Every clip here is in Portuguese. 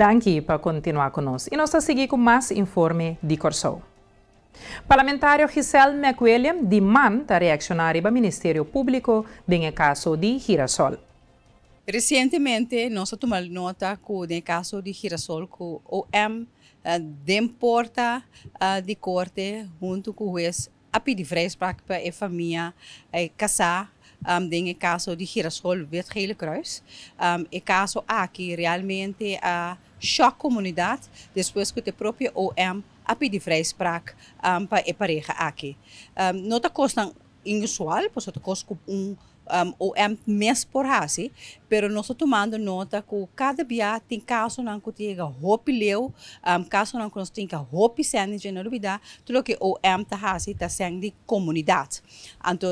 Danke para continuar conosco. E nós a seguir com mais informe de Corsou. Parlamentário Giselle McWilliam demanda reaccionário para o Ministério eh, Público em caso de Girassol. Recentemente, nós tomamos nota que o caso de Girassol, que o OM de importa eh, de corte junto com o juiz a pedir para a família eh, casar um, caso de girasol wit gele cruz Um, e caso aqui realmente a uh, comunidade depois que o próprio OM a pedir vrijspraak um, para e pareja aqui. Um, não está costando inusual, pois está costando um um, o é mês por assim, pero nós tomando nota que cada dia tem caso não que tenha roupa leu, um, caso não que nós tenha roupa sendo de novidade, tudo que o é está assim, está sendo de comunidade. Então,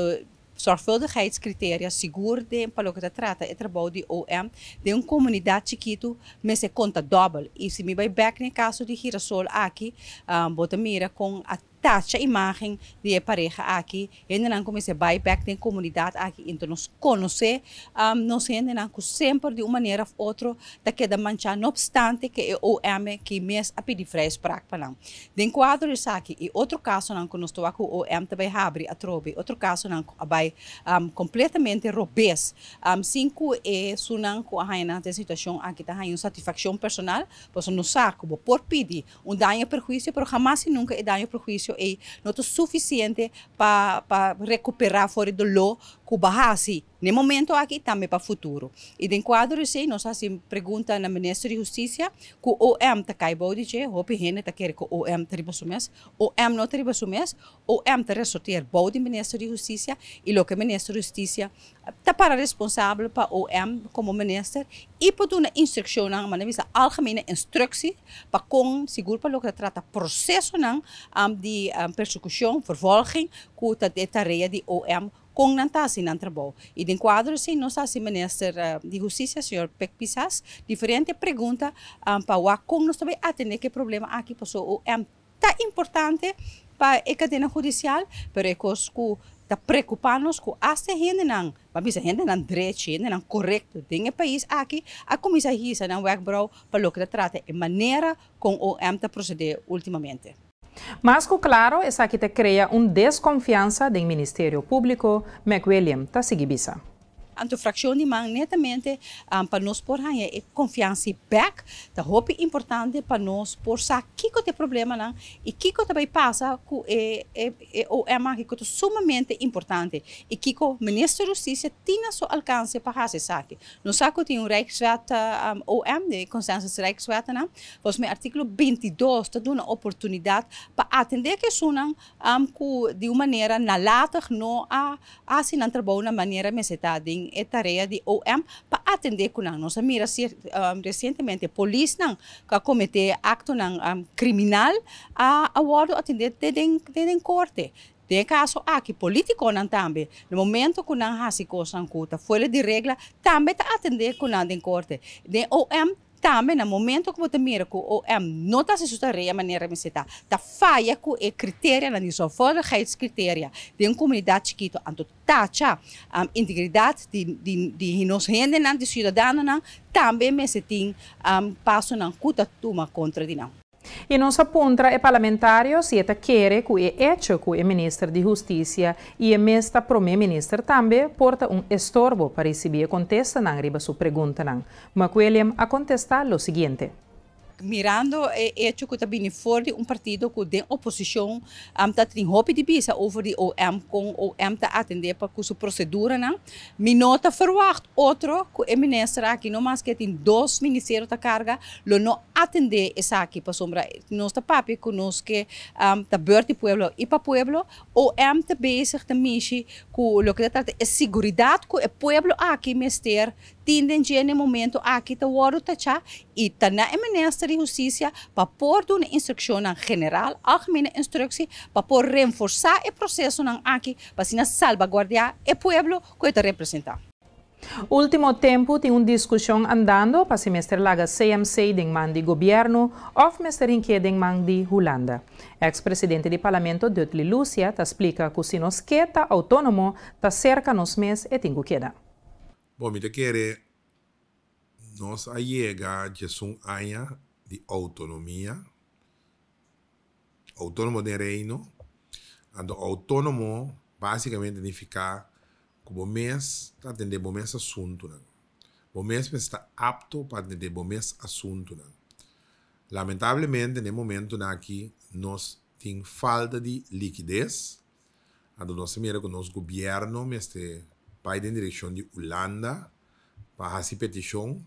Zorgvuldigheidscriteria sigurde en palokata trata é de OM de uma comunidade chiquita, mas se conta double. E se me vai back no né, caso de girassol aqui, um, ah, botamira com a taxa imagem de pareja aqui. Ainda não comecei a buyback da comunidade aqui. Então, nos conhece, um, nós ainda não sempre de uma maneira ou outra, daquela mancha, não obstante que o M que mesmo a pedir freio para aqui. Não. De isso aqui, e outro caso não que nós aqui, o M também abre a trobe. Outro caso não vai um, completamente robês. Um, cinco é, sunan há a rainha da situação aqui, tá rainha satisfação personal, pois não sabe, por pedir um danho perjuízo, mas jamais nunca é danho perjuízo negócio não é suficiente para, recuperar fora do lo que barra assim. No momento aqui, também para o futuro. E de enquadro, sim, nós assim pergunta na Ministra de Justiça que o OM está caindo, ou DJ, o PRN está querendo que o OM tribo sumes, o OM não tribo sumes, o OM está ressortir, ou Ministro de Justiça, e o que o Ministro de justiça está para responsável para o OM como ministro. e para uma instrução, uma algemene instrução para com, seguro para o que trata processo não, de persecução, vervolging, que está a tarefa de OM kung nantasin assim, trabaho. Idinquadro-se no sa si Minister uh, eh, de Justiça, Sr. Pec Pisas, diferente pergunta um, para o kung nós também atender que problema aqui passou. É tão importante para a cadena judicial, para é que está preocupando-nos com essa gente não, mas essa gente não direito, gente correto, tem país aqui, a comissão não é para é o que trata, de maneira como o OM está procedendo ultimamente. Mas, claro, essa aqui te cria uma desconfiança do Ministério Público, McWilliam Tassigibisa. Tá Ehm, de man netamente um, para nós por hanje confiança back da importante para nós por sa kiko te problema não e kiko também passa com é é é o é uma kiko sumamente importante e o ministro da justiça tinha seu alcance para fazer saque nós saco tem um rijkswet um, ehm, OM de consensus rijkswet não pois artigo 22 te dá uma oportunidade para atender que sunam um, de uma maneira na ehm, lata no a assim não trabalho na maneira mesetading também é tarefa de OM para atender com nós. Mira, um, recentemente, a polícia não cometeu acto não, um, criminal, a awardo atender de corte. de caso aqui, político não tambe No momento que não há se coisa, foi de regra, também está atender com a corte. De OM Também na momento que você mira que o OM não está se sustentando a maneira e de está, está falha com o critério, na sua veiligheidscriteria, de uma comunidade que está tacha um, integridade die, die, die nos renden aan de cidadãos, também me se tem um, passo na cuta tuma contra de não. In un sapuntra e parlamentario siete chiere cui è cioè ecce cui è ministro di giustizia e mesta prome ministro tambe porta un estorbo per ricevere contesta nang riba su pregunta Ma quelli a contestare lo seguente. mirando e é está é bini forte um partido que tem oposição amta tá tem hope de bisa over de OM com o OM ta tá atender para que sua procedura na né? minota verwacht outro que é ministro aqui não mais que tem dois ministérios da carga lo não atender essa aqui para sombra nós tá papi que nos que um, ta do pueblo e para pueblo OM ta bezig te mishi que o que está é segurança que o pueblo aqui mestre ya en el momento ah, a kita waru tacha e tana ministério de Justicia para por general, instrução que algemene instrução para por reforzar el proceso en aquí, para sina salvaguardar el pueblo que te representa. Último tempo tem uma discussão andando para se mestre laga CMC den mandi governo of mestre inque den mandi Holanda. Ex-presidente de parlamento Dutli Lucia ta explica que se nos queda autônomo está cerca nos mês e tingu queda. Bom, quiere nos allega a um ano de autonomia autónomo de reino, ando autónomo basicamente significa que o mês está atendendo o mês assunto, né? o mês está apto para atender o mês assunto, né? Lamentavelmente, no momento né, nós tem falta de liquidez, ando nós mira que o nosso governo, este ir em direção de Holanda para fazer petição,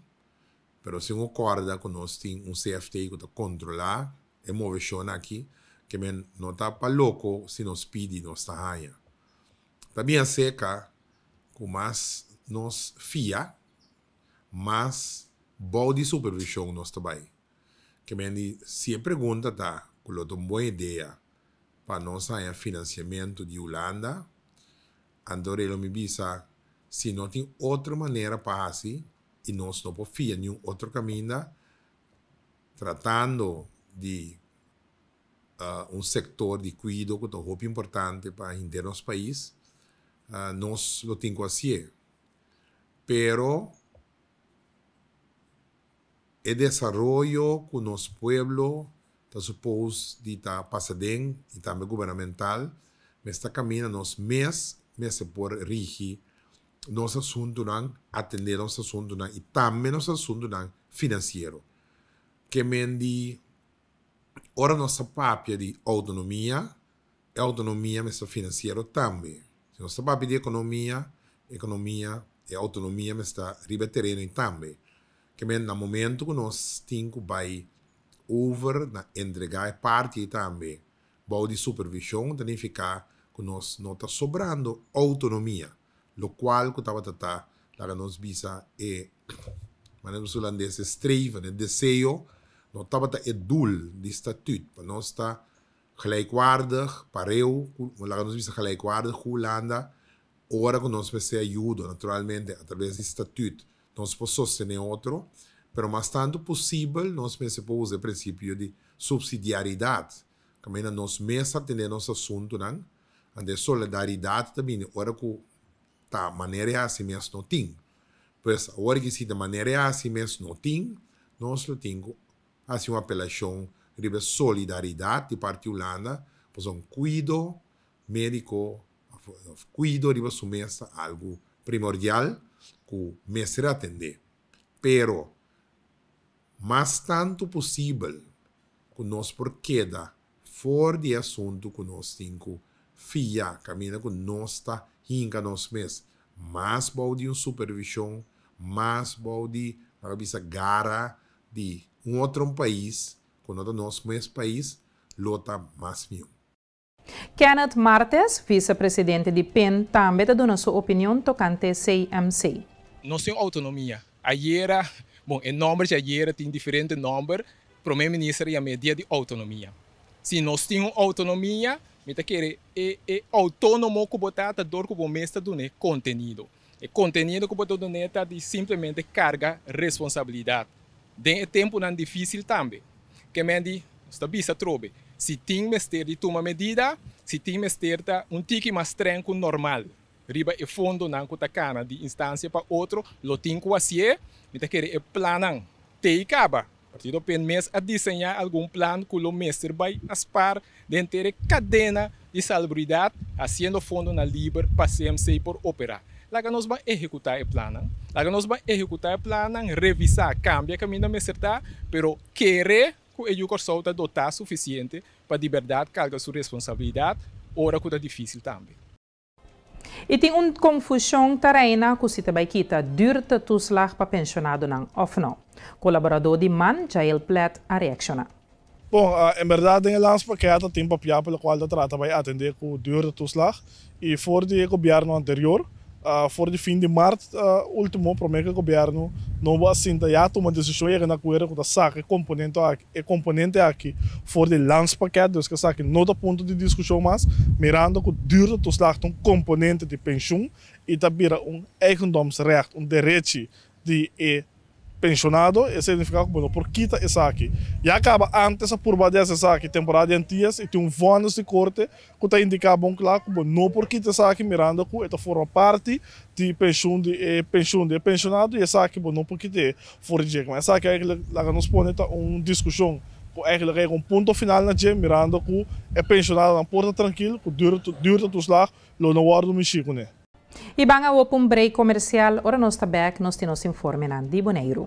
mas se não acorda que nós tem um CFTI que está é uma movimentação aqui, que não está para louco se nos pede nossa está raia. Também a seca, com mais nos fia, mas boa de supervisão nós também. Que me se pergunta tá, que é uma boa ideia para nós sair financiamento de Holanda, lo me visa si no tiene otra manera para así y no não podemos un otra camina tratando de uh, un sector de cuidado que é importante para internos nuestro país, uh, lo tengo así Pero El desarrollo con los pueblos supongo que de y y e gubernamental, esta camina camina nos mes mesmo por rigi nosso assunto não atender nosso assunto não e também nosso assunto não financeiro que mendi ora nossa papia de autonomia é autonomia mesmo financeiro também se nossa papia de economia economia e autonomia está riba terreno também que mendi no momento que nós temos vai over na entregar parte também bom de supervisão também ficar nós não está sobrando autonomia, o qual que estava tratando lá nos visa é maneira os holandeses streven, desejo, não estava tá é de estatuto, para nós está gelijkwaardig, pareu, lá nos visa gelijkwaardig com Holanda, ora que nós vai ajuda, naturalmente, através de estatuto, nós podemos sostener outro, pero mais tanto possível, nós pensamos o princípio de subsidiariedade, que nós mesmos atender nosso assunto, não? Ande solidariedade também. Ora que tá maneira é assim mesmo não tem. Pois ora que se da maneira é assim mesmo não tem, nós não temos assim uma apelação de solidariedade de parte holanda, pois é um cuido médico, cuido de mesa, algo primordial que o mestre atender. Pero mais tanto possível que nós por queda fora de assunto que nós temos fia caminha com nós tá hinga nós mesmos mas balde um supervisão mas balde para bisa gara de um outro país quando nós mesmo país lota mais mil Kenneth Martes, vice-presidente de PEN, também está dando sua opinião tocante CMC. Nós temos autonomia. Ayer, bom, em números de ayer tem diferente número, primeiro-ministro e a média de autonomia. Se nós temos autonomia, mita querer é, é autônomo que botar eh, eh, eh, dor que mestre do né contenido e contenido que botar do né tá de simplesmente carga responsabilidade de tempo não difícil também que mendi di está bisa trobe se tem mestre de uma medida se tem mestre tá um tiki mais tranquilo normal riba e fundo não que tá cana de instância para outro lo tem que mita querer é planang te acaba partido PNMES a desenhar algum plano que o mestre vai aspar de ter cadena de salubridade, fazendo fundo na Liber para CMC por operar. Lá que nós vamos executar o plano. ¿eh? Lá que nós vamos executar o plano, ¿eh? revisar, cambiar, caminho me mestre, mas querer que o Educor Solta dotar suficiente para de verdade carregar sua responsabilidade, hora que está difícil também. E tem uma confusão taraina com se também quita durta tuslag pa pensionado não, of não. Colaborador di MAN, Jael Plat a reaccionar. Bom, uh, em verdade, en Elans Paqueta tem papel pelo qual trata bai atender ku durta tuslag I e for e biar no anterior, A voor de fim de março, uh, último, promete o governo é é não daí a toma decisão e na coisa com a saca componente aqui, e componente aqui, for de lance paquete, então que saca não da ponto de discussão mas mirando com dura tu slacht um componente de pensão e também um eigendomsrecht, um direito de e pensionado e significa, bueno, por quita e aqui E acaba antes a curva dessa aqui temporada antiga e tem um vonos de corte que está indicando bom claro, que bueno, não por quita aqui mirando que esta forma parte de pensão de eh, pensão de pensionado e aqui bom não por quita é fora de Mas saque, é que nos põe né, tá, uma discussão eigenlijk é um ponto final na gym, mirando que é pensionado na porta tranquilo, que dura, dura tus lá, lo não guardo mexico, né? E vamos o um break comercial, ora nós está back, nós te nos informe Nandi Boneiro.